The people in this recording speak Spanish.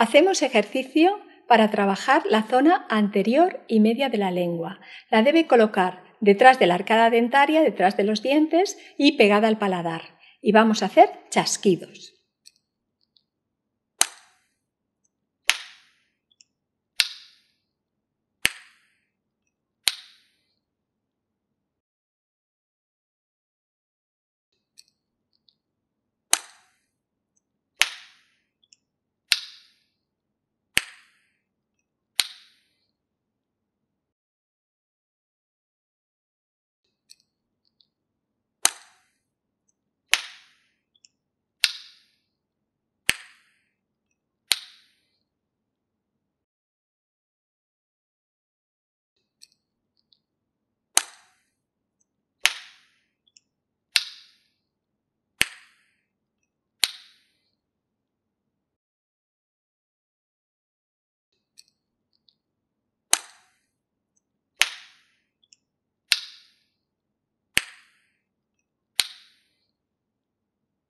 Hacemos ejercicio para trabajar la zona anterior y media de la lengua. La debe colocar detrás de la arcada dentaria, detrás de los dientes y pegada al paladar. Y vamos a hacer chasquidos.